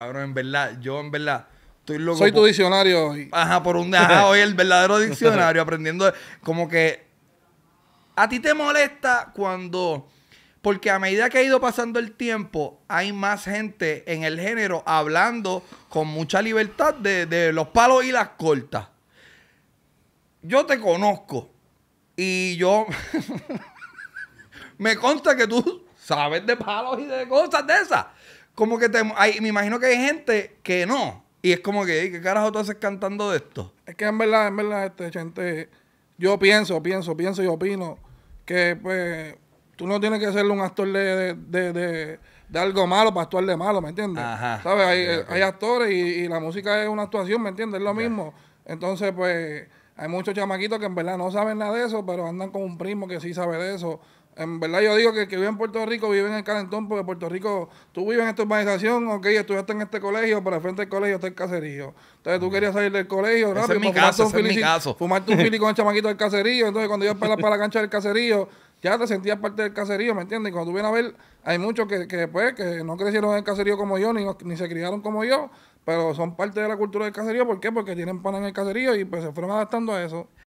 Cabrón, en verdad, yo en verdad estoy loco. Soy tu diccionario Ajá, por un ajá, hoy el verdadero diccionario, aprendiendo como que a ti te molesta cuando porque a medida que ha ido pasando el tiempo, hay más gente en el género hablando con mucha libertad de, de los palos y las cortas. Yo te conozco y yo me consta que tú sabes de palos y de cosas de esas como que te... Hay, me imagino que hay gente que no. Y es como que, ¿qué carajo tú haces cantando de esto? Es que en verdad, en verdad, este, gente, yo pienso, pienso, pienso y opino que, pues, tú no tienes que ser un actor de, de, de, de algo malo para actuar de malo, ¿me entiendes? ¿Sabes? Hay, actores y, y, la música es una actuación, ¿me entiendes? Es lo mismo. Entonces, pues hay muchos chamaquitos que en verdad no saben nada de eso, pero andan con un primo que sí sabe de eso. En verdad yo digo que el que vive en Puerto Rico vive en el calentón, porque Puerto Rico, tú vives en esta urbanización, ok, estudiaste en este colegio, pero al frente del colegio está el caserío. Entonces tú querías salir del colegio, rápido, pues, es mi caso, con el chamaquito del caserío. Entonces cuando yo para, para la cancha del caserío, ya te sentías parte del caserío, ¿me entiendes? Y cuando tú vienes a ver, hay muchos que, que, pues, que no crecieron en el caserío como yo, ni, ni se criaron como yo, pero son parte de la cultura del caserío. ¿Por qué? Porque tienen pan en el caserío y pues se fueron adaptando a eso.